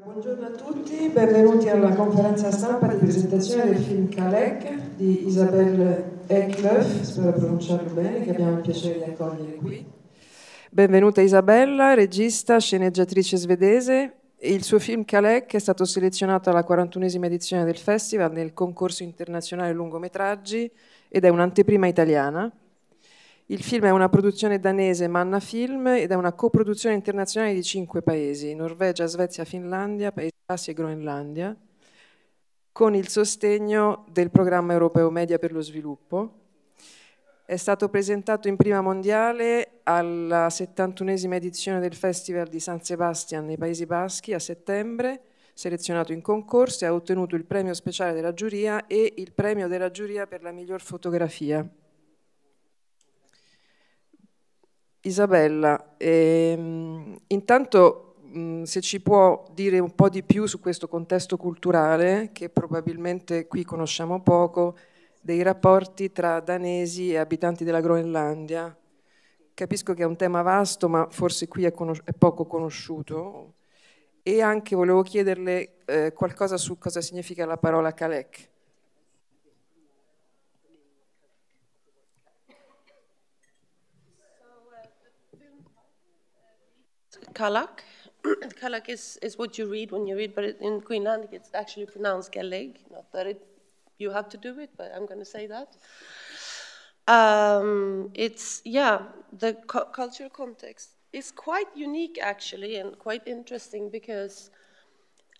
Buongiorno a tutti, benvenuti alla conferenza stampa di presentazione del film Kalek di Isabelle Eckleff, spero pronunciarlo bene, che abbiamo il piacere di accogliere qui. Benvenuta Isabella, regista, sceneggiatrice svedese. Il suo film Kalek è stato selezionato alla 41esima edizione del festival nel concorso internazionale lungometraggi ed è un'anteprima italiana. Il film è una produzione danese Manna Film ed è una coproduzione internazionale di cinque paesi, Norvegia, Svezia, Finlandia, Paesi Bassi e Groenlandia, con il sostegno del programma europeo Media per lo Sviluppo. È stato presentato in prima mondiale alla 71esima edizione del Festival di San Sebastian nei Paesi Baschi a settembre, selezionato in concorso e ha ottenuto il premio speciale della giuria e il premio della giuria per la miglior fotografia. Isabella, ehm, intanto mh, se ci può dire un po' di più su questo contesto culturale, che probabilmente qui conosciamo poco, dei rapporti tra danesi e abitanti della Groenlandia. Capisco che è un tema vasto, ma forse qui è, conos- è poco conosciuto. E anche volevo chiederle eh, qualcosa su cosa significa la parola Kalek. Kalak, kalak is, is what you read when you read, but it, in Greenland it's actually pronounced Galeg. Not that it, you have to do it, but I'm going to say that. Um, it's, yeah, the cu cultural context is quite unique actually and quite interesting because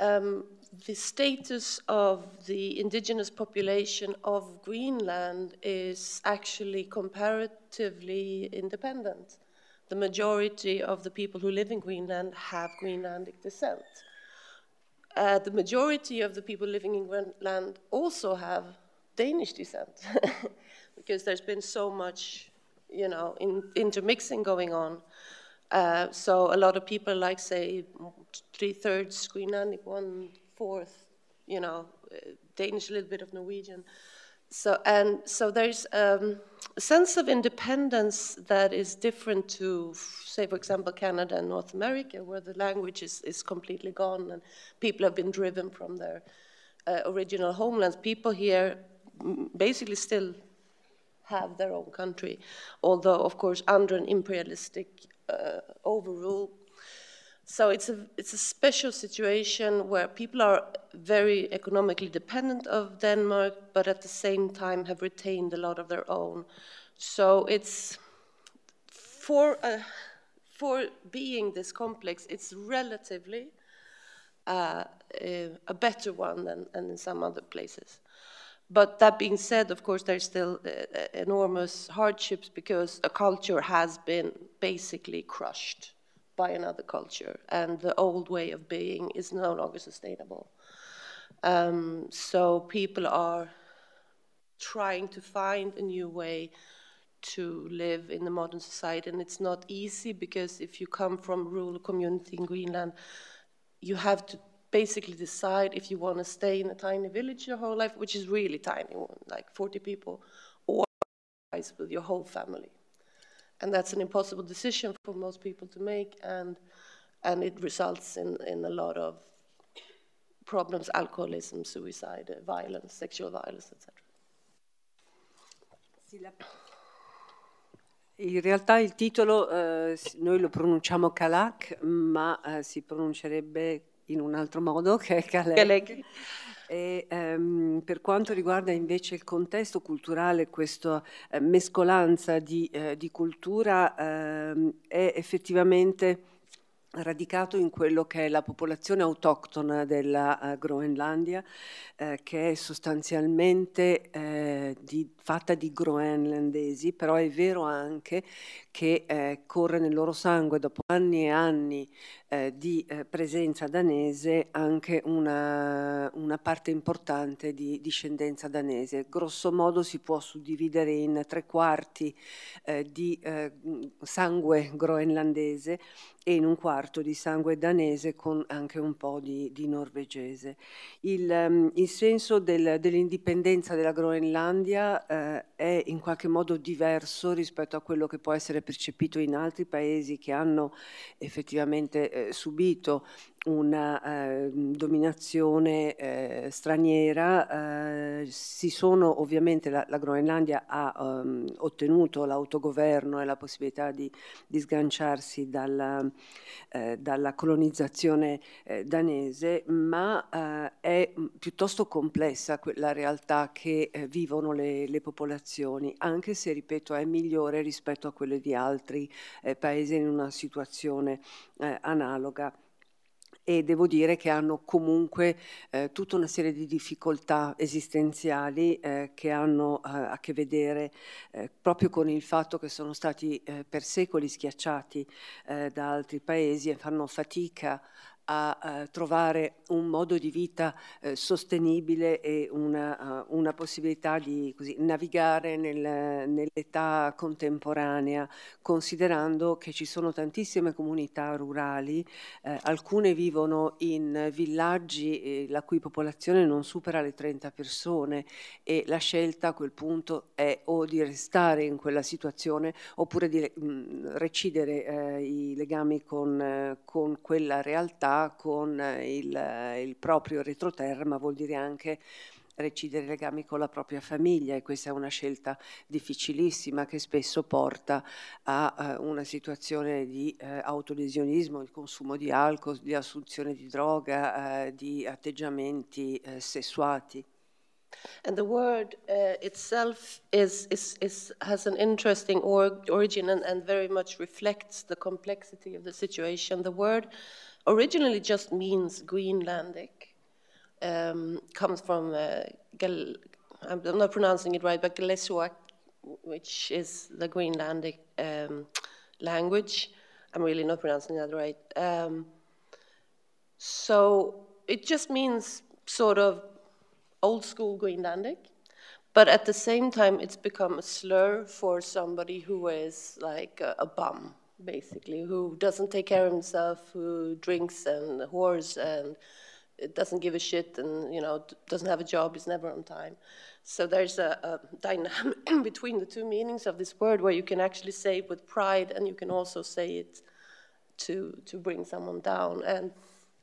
um, the status of the indigenous population of Greenland is actually comparatively independent the majority of the people who live in Greenland have Greenlandic descent. Uh, the majority of the people living in Greenland also have Danish descent because there's been so much, you know, in, intermixing going on. Uh, so a lot of people, like say, three thirds Greenlandic, one fourth, you know, uh, Danish, a little bit of Norwegian so and so there's um, a sense of independence that is different to, say, for example, Canada and North America, where the language is, is completely gone and people have been driven from their uh, original homelands. People here mm, basically still have their own country, although, of course, under an imperialistic uh, overrule so it's a, it's a special situation where people are very economically dependent of Denmark, but at the same time have retained a lot of their own. So it's for, uh, for being this complex, it's relatively uh, uh a better one than, than in some other places. But that being said, of course, there's still uh, uh enormous hardships because a culture has been basically crushed by another culture, and the old way of being is no longer sustainable. Um, so people are trying to find a new way to live in the modern society, and it's not easy because if you come from rural community in Greenland, you have to basically decide if you want to stay in a tiny village your whole life, which is really tiny, like 40 people, or with your whole family and that's an impossible decision for most people to make, and and it results in in a lot of problems: alcoholism, suicide, uh, violence, sexual violence, etc. In realtà il titolo eh, noi lo pronunciamo Kalak, ma eh, si pronuncerebbe in un altro modo che è Kalek. Kalek. E, ehm, per quanto riguarda invece il contesto culturale, questa eh, mescolanza di, eh, di cultura eh, è effettivamente radicato in quello che è la popolazione autoctona della uh, Groenlandia, eh, che è sostanzialmente eh, di, fatta di groenlandesi, però è vero anche che eh, corre nel loro sangue, dopo anni e anni eh, di eh, presenza danese, anche una, una parte importante di discendenza danese. Grosso modo si può suddividere in tre quarti di sangue groenlandese e in un quarto di sangue danese con anche un po' di, di norvegese. Il, ehm, il senso del, dell'indipendenza della Groenlandia eh, è in qualche modo diverso rispetto a quello che può essere percepito in altri paesi che hanno effettivamente eh, subito una eh, dominazione eh, straniera, eh, si sono ovviamente la, la Groenlandia ha um, ottenuto l'autogoverno e la possibilità di, di sganciarsi dalla, ehm, dalla colonizzazione ehm, danese, ma è mm, piuttosto complessa la realtà che eh, vivono le, le, popolazioni, anche se, ripeto, è migliore rispetto a quelle di altri eh, paesi in una situazione eh, analoga e devo dire che hanno comunque eh, tutta una serie di difficoltà esistenziali eh, che hanno eh, a che vedere eh, proprio con il fatto che sono stati eh, per secoli schiacciati eh, da altri paesi e fanno fatica a trovare un modo di vita eh, sostenibile e una, eh, una possibilità di così, navigare nel, nell'età contemporanea, considerando che ci sono tantissime comunità rurali, eh, alcune vivono in villaggi la cui popolazione non supera le 30 persone e la scelta a quel punto è o di restare in quella situazione oppure di mh, mm, recidere i legami con, con quella realtà con eh, il, eh, il proprio retroterra, ma vuol dire anche recidere i legami con la propria famiglia e questa è una scelta difficilissima che spesso porta a eh, una situazione di eh, autolesionismo, il consumo di alcol, di assunzione di droga, eh, di atteggiamenti eh, sessuati. And the word uh, itself is, is, is, has an interesting origin and, and very much reflects the complexity of the situation. The word originally just means Greenlandic, um, comes from, uh, Gal I'm not pronouncing it right, but Galesuak, which is the Greenlandic um, language. I'm really not pronouncing that right. Um, so it just means sort of old school Greenlandic, but at the same time, it's become a slur for somebody who is like a, a bum basically, who doesn't take care of himself, who drinks and whores and doesn't give a shit and, you know, doesn't have a job, is never on time. So there's a, a dynamic between the two meanings of this word where you can actually say it with pride and you can also say it to, to bring someone down. And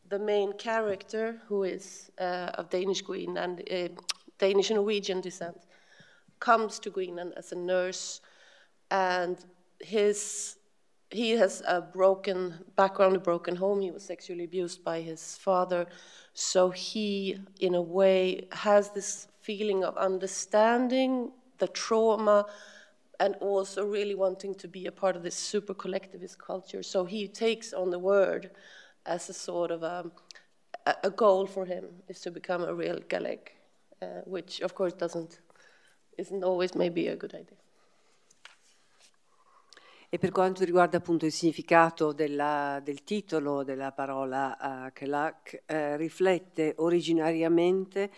the main character, who is uh, of Danish Queen and uh, Danish Norwegian descent, comes to Greenland as a nurse, and his he has a broken background, a broken home. He was sexually abused by his father. So he, in a way, has this feeling of understanding the trauma and also really wanting to be a part of this super collectivist culture. So he takes on the word as a sort of um, a, a goal for him is to become a real Gaelic, uh, which of course doesn't, isn't always maybe a good idea. E per quanto riguarda appunto il significato della, del titolo della parola uh, Kelak, uh, riflette originariamente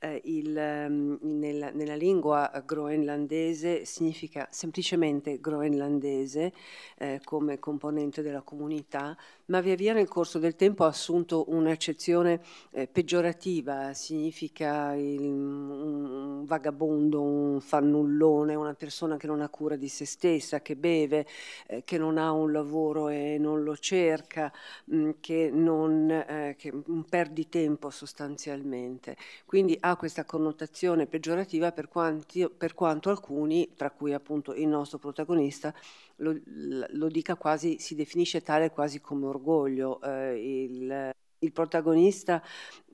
uh, il, um, nel, nella lingua groenlandese, significa semplicemente groenlandese eh, come componente della comunità, ma via via nel corso del tempo ha assunto un'accezione eh, peggiorativa, significa il, un vagabondo, un fannullone, una persona che non ha cura di se stessa, che beve, eh, che non ha un lavoro e non lo cerca, mh, mm, che, non, eh, che perdi tempo sostanzialmente. Quindi ha questa connotazione peggiorativa per, quanti, per quanto alcuni, tra cui appunto il nostro protagonista, lo, lo dica quasi, si definisce tale quasi come orgoglio orgoglio. Eh, il, il, protagonista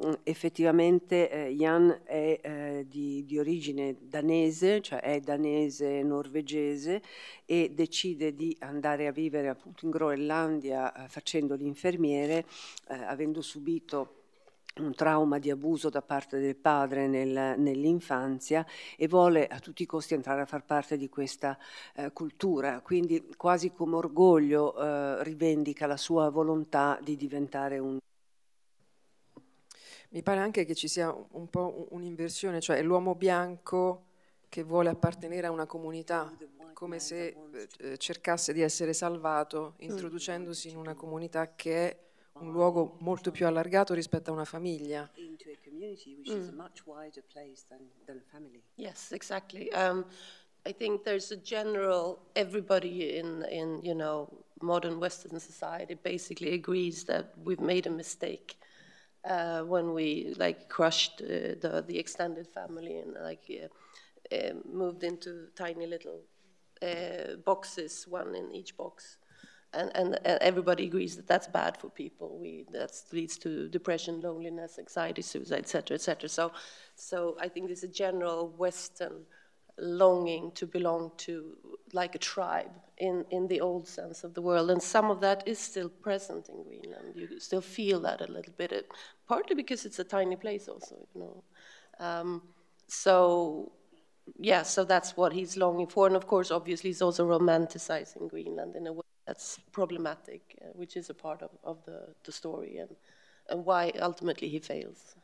mm, effettivamente eh, Jan è eh, di, di, origine danese, cioè è danese norvegese e decide di andare a vivere appunto in Groenlandia eh, facendo l'infermiere, eh, avendo subito un trauma di abuso da parte del padre nel, nell'infanzia e vuole a tutti i costi entrare a far parte di questa eh, cultura, quindi quasi come orgoglio eh, rivendica la sua volontà di diventare un... Mi pare anche che ci sia un po' un'inversione, cioè l'uomo bianco che vuole appartenere a una comunità, come se eh, cercasse di essere salvato mm. introducendosi in una comunità che è un luogo molto più allargato rispetto a una famiglia. mm. much wider place than, family. Yes, exactly. Um, I think there's a general everybody in in you know modern Western society basically agrees that we've made a mistake uh, when we like crushed uh, the the extended family and like uh, moved into tiny little uh, boxes, one in each box and, and, and, everybody agrees that that's bad for people. We, that leads to depression, loneliness, anxiety, suicide, etc., cetera, cetera. So, so I think there's a general Western longing to belong to like a tribe in, in the old sense of the world. And some of that is still present in Greenland. You still feel that a little bit, it, uh, partly because it's a tiny place also, you know. Um, so yeah, so that's what he's longing for. And of course, obviously, he's also romanticizing Greenland in a way that's problematic, uh, which is a part of, of the, the story and, and why ultimately he fails.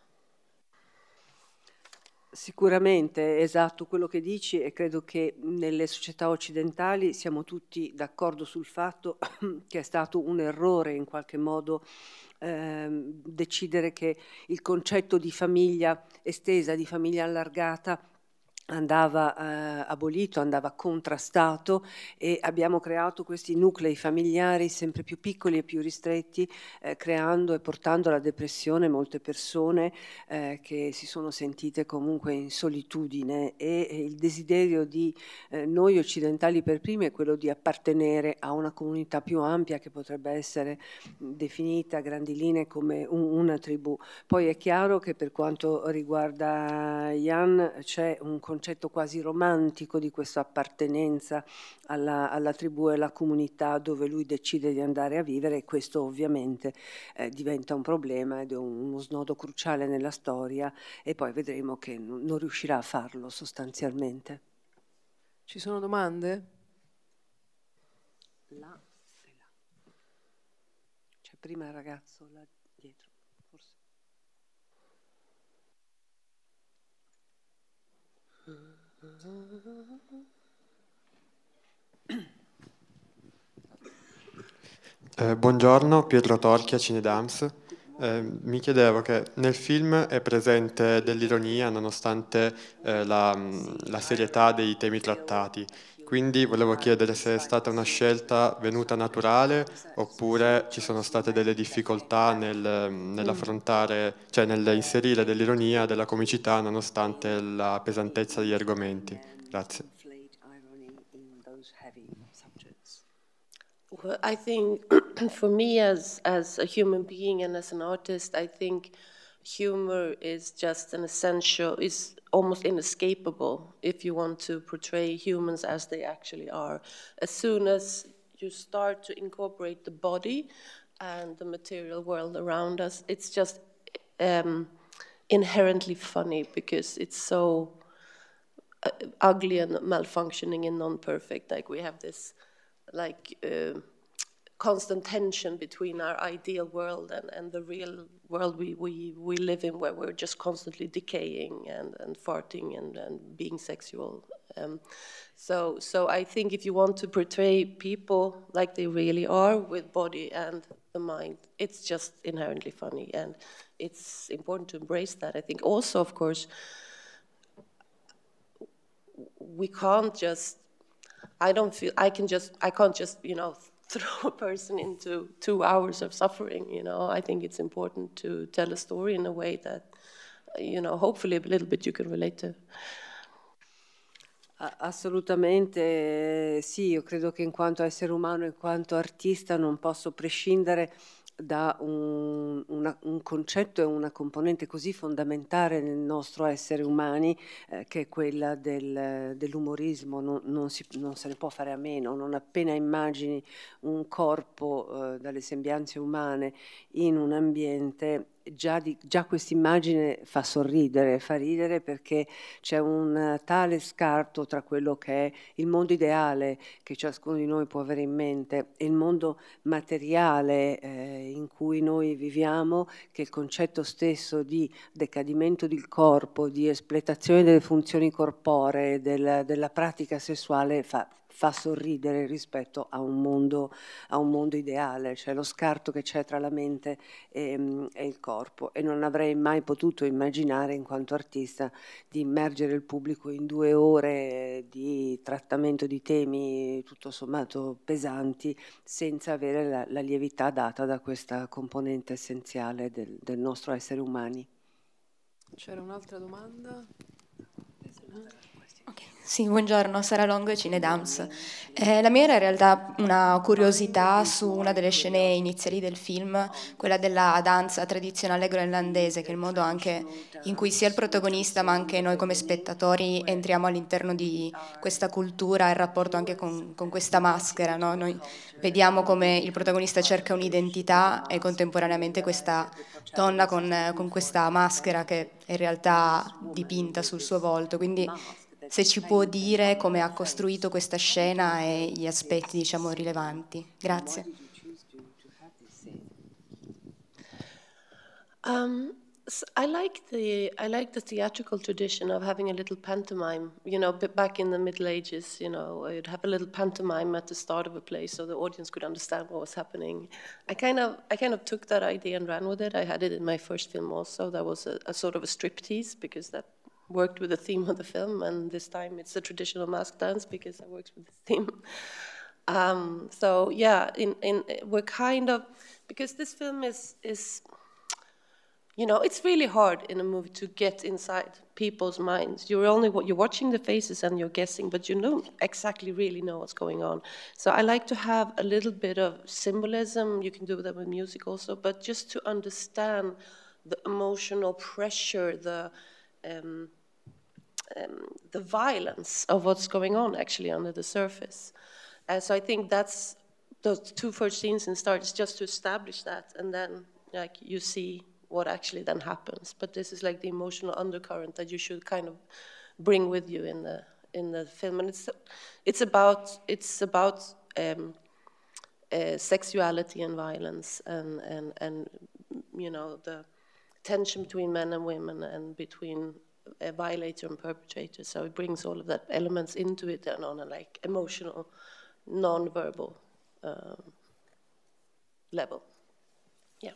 Sicuramente, esatto quello che dici e credo che nelle società occidentali siamo tutti d'accordo sul fatto che è stato un errore in qualche modo eh, decidere che il concetto di famiglia estesa, di famiglia allargata andava eh, abolito, andava contrastato e abbiamo creato questi nuclei familiari sempre più piccoli e più ristretti, eh, creando e portando alla depressione molte persone eh, che si sono sentite comunque in solitudine e, e il desiderio di eh, noi occidentali per primi è quello di appartenere a una comunità più ampia che potrebbe essere definita a grandi linee come un, una tribù. Poi è chiaro che per quanto riguarda Jan c'è un concetto quasi romantico di questa appartenenza alla, alla, tribù e alla comunità dove lui decide di andare a vivere e questo ovviamente eh, diventa un problema ed è un, uno snodo cruciale nella storia e poi vedremo che non, non riuscirà a farlo sostanzialmente. Ci sono domande? Là e C'è cioè, prima il ragazzo là. Eh, buongiorno, Pietro Torchia, Cinedams. Eh, mi chiedevo che nel film è presente dell'ironia nonostante eh, la, la serietà dei temi trattati. Quindi volevo chiedere se è stata una scelta venuta naturale oppure ci sono state delle difficoltà nel, nell'affrontare, cioè nell'inserire dell'ironia, della comicità nonostante la pesantezza degli argomenti. Grazie. Well, I think for me as, as a human being and as an artist, I think humor is just an essential, is almost inescapable if you want to portray humans as they actually are. As soon as you start to incorporate the body and the material world around us, it's just um, inherently funny because it's so uh, ugly and malfunctioning and non-perfect. Like we have this, like. Uh, constant tension between our ideal world and, and the real world we, we, we live in, where we're just constantly decaying and, and farting and, and being sexual. Um, so, so I think if you want to portray people like they really are with body and the mind, it's just inherently funny. And it's important to embrace that. I think also, of course, we can't just I don't feel I can just I can't just you know throw a person into two hours of suffering. You know, I think it's important to tell a story in a way that, you know, hopefully a little bit you can relate to. Assolutamente eh, sì, io credo che in quanto essere umano, in quanto artista non posso prescindere da un, una, un, concetto e una componente così fondamentale nel nostro essere umani eh, che è quella del, dell'umorismo, non, non, si, non, se ne può fare a meno, non appena immagini un corpo eh, dalle sembianze umane in un ambiente già, già questa immagine fa sorridere, fa ridere perché c'è un eh, tale scarto tra quello che è il mondo ideale che ciascuno di noi può avere in mente e il mondo materiale eh, in cui noi viviamo che il concetto stesso di decadimento del corpo, di espletazione delle funzioni corporee, del, della pratica sessuale fa fa sorridere rispetto a un mondo, a un mondo ideale, cioè lo scarto che c'è tra la mente e, mm, e, il corpo. E non avrei mai potuto immaginare, in quanto artista, di immergere il pubblico in due ore di trattamento di temi tutto sommato pesanti senza avere la, la lievità data da questa componente essenziale del, del nostro essere umani. C'era un'altra domanda? Sì, buongiorno, Sara Longo e Cine Dams. Eh, la mia era in realtà una curiosità su una delle scene iniziali del film, quella della danza tradizionale groenlandese, che è il modo anche in cui sia il protagonista ma anche noi come spettatori entriamo all'interno di questa cultura e il rapporto anche con, con questa maschera. No? Noi vediamo come il protagonista cerca un'identità e contemporaneamente questa donna con, con questa maschera che è in realtà dipinta sul suo volto. Quindi se ci può dire come ha costruito questa scena e gli aspetti diciamo, rilevanti. Grazie. Um, So I like the I like the theatrical tradition of having a little pantomime. You know, back in the Middle Ages, you know, you'd have a little pantomime at the start of a play so the audience could understand what was happening. I kind of I kind of took that idea and ran with it. I had it in my first film also. That was a, a sort of a striptease because that worked with the theme of the film, and this time it's a traditional mask dance because I worked with the theme. Um, so yeah, in, in, we're kind of because this film is is you know it's really hard in a movie to get inside people's minds. You're only you're watching the faces and you're guessing, but you don't exactly really know what's going on. So I like to have a little bit of symbolism. You can do that with music also, but just to understand the emotional pressure, the um, um, the violence of what's going on actually under the surface. and uh, so I think that's those two first scenes in Start is just to establish that, and then like you see what actually then happens. But this is like the emotional undercurrent that you should kind of bring with you in the in the film, and it's it's about it's about um, uh, sexuality and violence and and and you know the tension between men and women and between a violator and perpetrator. So it brings all of that elements into it and on a like emotional, non-verbal um, level. Yeah.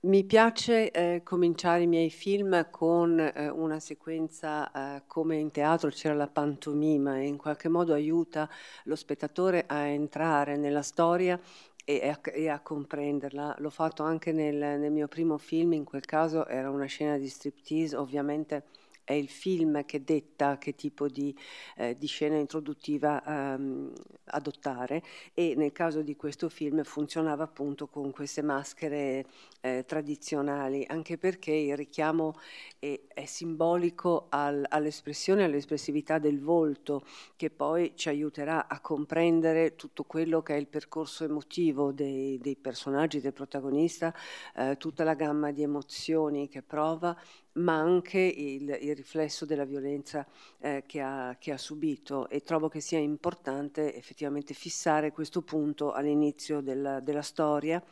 Mi piace eh, cominciare i miei film con eh, una sequenza eh, come in teatro c'era la pantomima e in qualche modo aiuta lo spettatore a entrare nella storia e a, e a, comprenderla. L'ho fatto anche nel, nel mio primo film, in quel caso era una scena di striptease, ovviamente è il film che detta che tipo di, eh, di scena introduttiva ehm, adottare e nel caso di questo film funzionava appunto con queste maschere eh, tradizionali, anche perché il richiamo è, è simbolico al, all'espressione e all'espressività del volto che poi ci aiuterà a comprendere tutto quello che è il percorso emotivo dei, dei personaggi, del protagonista, eh, tutta la gamma di emozioni che prova ma anche il, il riflesso della violenza eh, che, ha, che, ha, subito e trovo che sia importante effettivamente fissare questo punto all'inizio della, della storia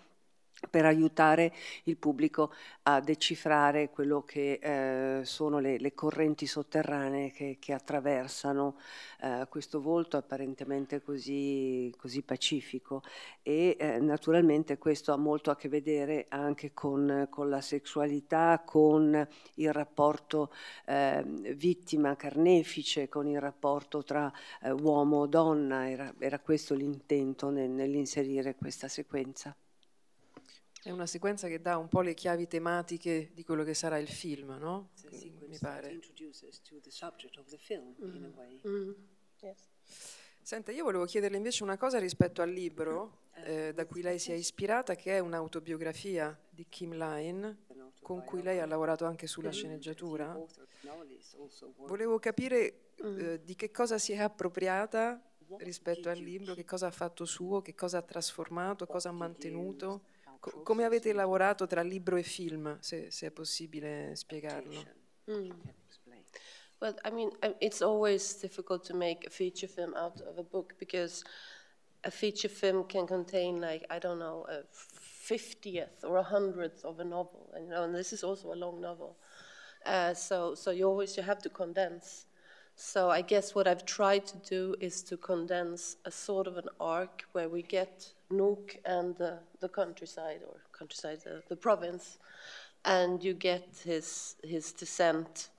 per aiutare il pubblico a decifrare quello che eh, sono le, le, correnti sotterranee che, che attraversano eh, questo volto apparentemente così, così pacifico e eh, naturalmente questo ha molto a che vedere anche con, con la sessualità, con il rapporto ehm, vittima carnefice, con il rapporto tra eh, uomo-donna, era, era questo l'intento nel, nell'inserire questa sequenza. È una sequenza che dà un po' le chiavi tematiche di quello che sarà il film, no? Mi pare. Film, mm. Mm. Yes. Senta, io volevo chiederle invece una cosa rispetto al libro mm-hmm. eh, da eh, cui lei si è ispirata, che è un'autobiografia di Kim Line, con cui lei ha lavorato anche sulla sceneggiatura. Volevo capire mm. eh, di che cosa si è appropriata rispetto al libro, che cosa ha fatto suo, che cosa ha trasformato, cosa ha mantenuto. Co- come avete lavorato tra libro e film, se, se è possibile spiegarlo? Mm. Well, I mean, it's always difficult to make a feature film out of a book because a feature film can contain, like, I don't know, a fiftieth or a hundredth of a novel, and, you know, and this is also a long novel. Uh, so, so you always you have to condense. So I guess what I've tried to do is to condense a sort of an arc where we get Nuuk and the, the countryside, or countryside, the, the, province, and you get his, his descent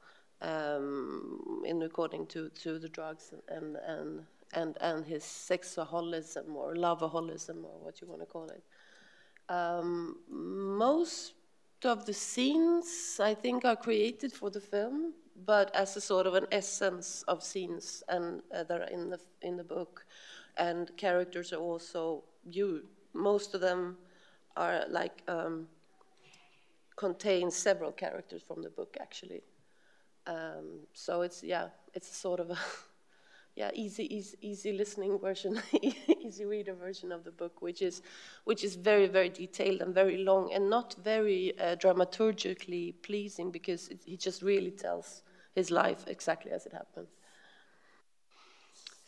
um, in according to, to the drugs and, and, and, and his sexaholism or loveaholism or what you want to call it. Um, most of the scenes, I think, are created for the film, but as a sort of an essence of scenes and uh, that are in the in the book, and characters are also you, most of them are like um, contain several characters from the book actually. Um, so it's yeah, it's sort of a yeah easy easy, easy listening version, easy reader version of the book, which is which is very very detailed and very long and not very uh, dramaturgically pleasing because it, he just really tells his life exactly as it happens.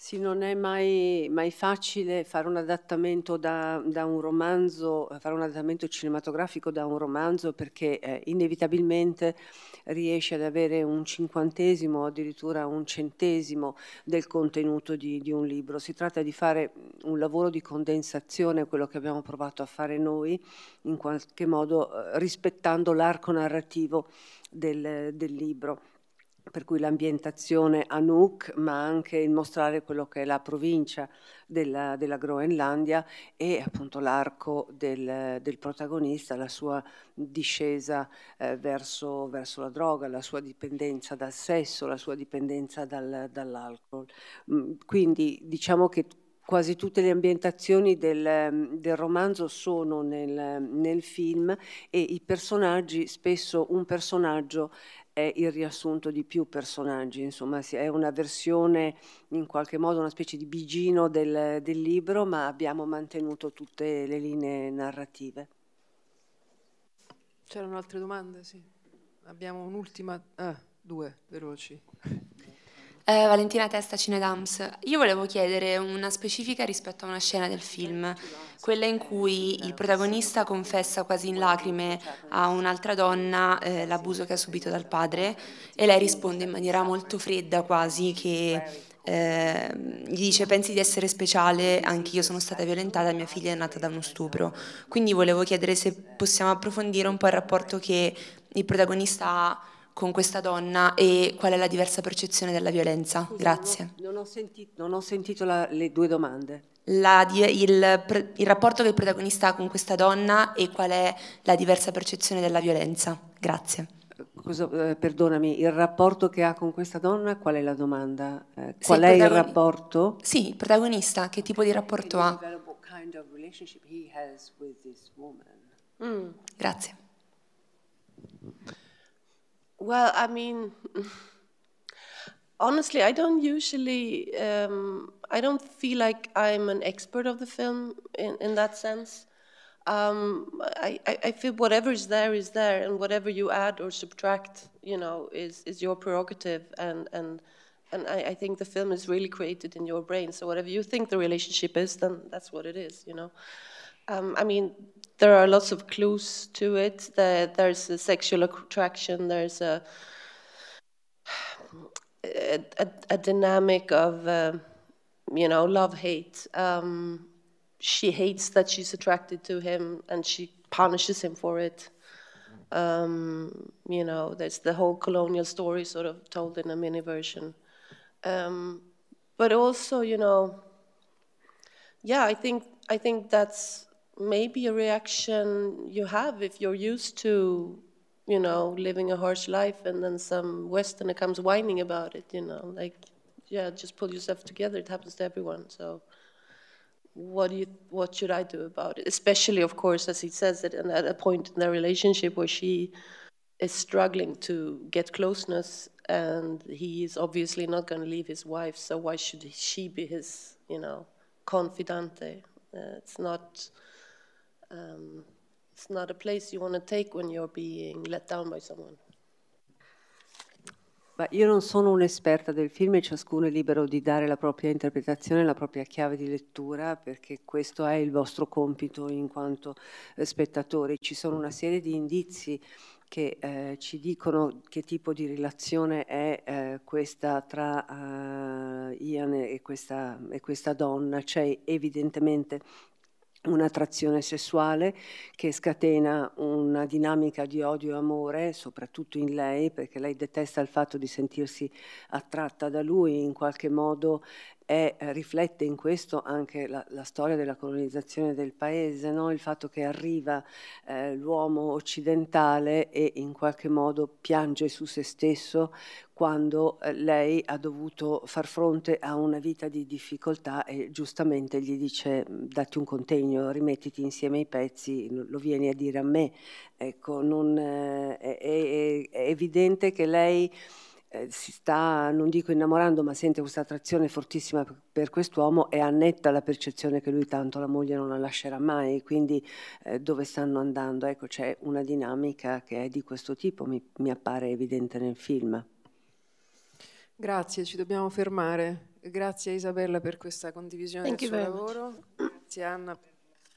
Sì, non è mai, mai facile fare un adattamento da, da, un romanzo, fare un adattamento cinematografico da un romanzo perché eh, inevitabilmente riesce ad avere un cinquantesimo o addirittura un centesimo del contenuto di, di, un libro. Si tratta di fare un lavoro di condensazione, quello che abbiamo provato a fare noi, in qualche modo eh, rispettando l'arco narrativo del, del libro per cui l'ambientazione a Nuuk, ma anche il mostrare quello che è la provincia della, della Groenlandia e appunto l'arco del, del, protagonista, la sua discesa eh, verso, verso, la droga, la sua dipendenza dal sesso, la sua dipendenza dal, dall'alcol. Mm, quindi diciamo che quasi tutte le ambientazioni del, del romanzo sono nel, nel, film e i personaggi, spesso un personaggio è il riassunto di più personaggi, insomma è una versione in qualche modo una specie di bigino del, del libro, ma abbiamo mantenuto tutte le linee narrative. C'erano altre domande? Sì. Abbiamo un'ultima, ah, due veloci. Eh, Valentina Testa Cinedams, io volevo chiedere una specifica rispetto a una scena del film, quella in cui il protagonista confessa quasi in lacrime a un'altra donna eh, l'abuso che ha subito dal padre e lei risponde in maniera molto fredda quasi che eh, gli dice pensi di essere speciale, anche io sono stata violentata, mia figlia è nata da uno stupro. Quindi volevo chiedere se possiamo approfondire un po' il rapporto che il protagonista ha con questa donna e qual è la diversa percezione della violenza? Grazie. Non ho, non ho sentito, non ho sentito la, le due domande. La, il, il, rapporto che il protagonista ha con questa donna e qual è la diversa percezione della violenza? Grazie. Eh, cosa, eh, perdonami, il rapporto che ha con questa donna, qual è la domanda? Eh, qual sì, è il rapporto? Sì, il protagonista, che tipo di rapporto ha? Kind of mm. Grazie. Well, I mean, honestly, I don't usually, um, I don't feel like I'm an expert of the film in, in that sense. Um, I, I, I, feel whatever is there is there, and whatever you add or subtract, you know, is, is your prerogative. And, and, and I, I think the film is really created in your brain. So whatever you think the relationship is, then that's what it is, you know. Um, I mean, there are lots of clues to it. there's a sexual attraction. There's a a, a, a dynamic of uh, you know love hate. Um, she hates that she's attracted to him, and she punishes him for it. Um, you know, there's the whole colonial story sort of told in a mini version. Um, but also, you know, yeah, I think I think that's maybe a reaction you have if you're used to, you know, living a harsh life and then some Westerner comes whining about it, you know, like, yeah, just pull yourself together. It happens to everyone. So, what do you, what should I do about it? Especially, of course, as he says it, and at a point in their relationship where she is struggling to get closeness, and he is obviously not going to leave his wife. So why should she be his, you know, confidante? Uh, it's not um, it's not a place you want to take when you're being let down by someone. Ma io non sono un'esperta del film e ciascuno è libero di dare la propria interpretazione, la propria chiave di lettura, perché questo è il vostro compito in quanto eh, spettatori. Ci sono una serie di indizi che eh, ci dicono che tipo di relazione è eh, questa tra eh, Ian e questa, e questa donna. C'è evidentemente un'attrazione sessuale che scatena una dinamica di odio e amore, soprattutto in lei, perché lei detesta il fatto di sentirsi attratta da lui, in qualche modo e eh, riflette in questo anche la, la storia della colonizzazione del paese, no? il fatto che arriva eh, l'uomo occidentale e in qualche modo piange su se stesso quando eh, lei ha dovuto far fronte a una vita di difficoltà e giustamente gli dice mm, datti un contegno, rimettiti insieme i pezzi, lo vieni a dire a me. Ecco, non, eh, è, è evidente che lei eh, si sta, non dico innamorando, ma sente questa attrazione fortissima per quest'uomo e annetta la percezione che lui tanto la moglie non la lascerà mai, quindi eh, dove stanno andando? Ecco, c'è una dinamica che è di questo tipo, mi, mi appare evidente nel film. Grazie, ci dobbiamo fermare. Grazie Isabella per questa condivisione Thank del suo lavoro. Grazie Anna per...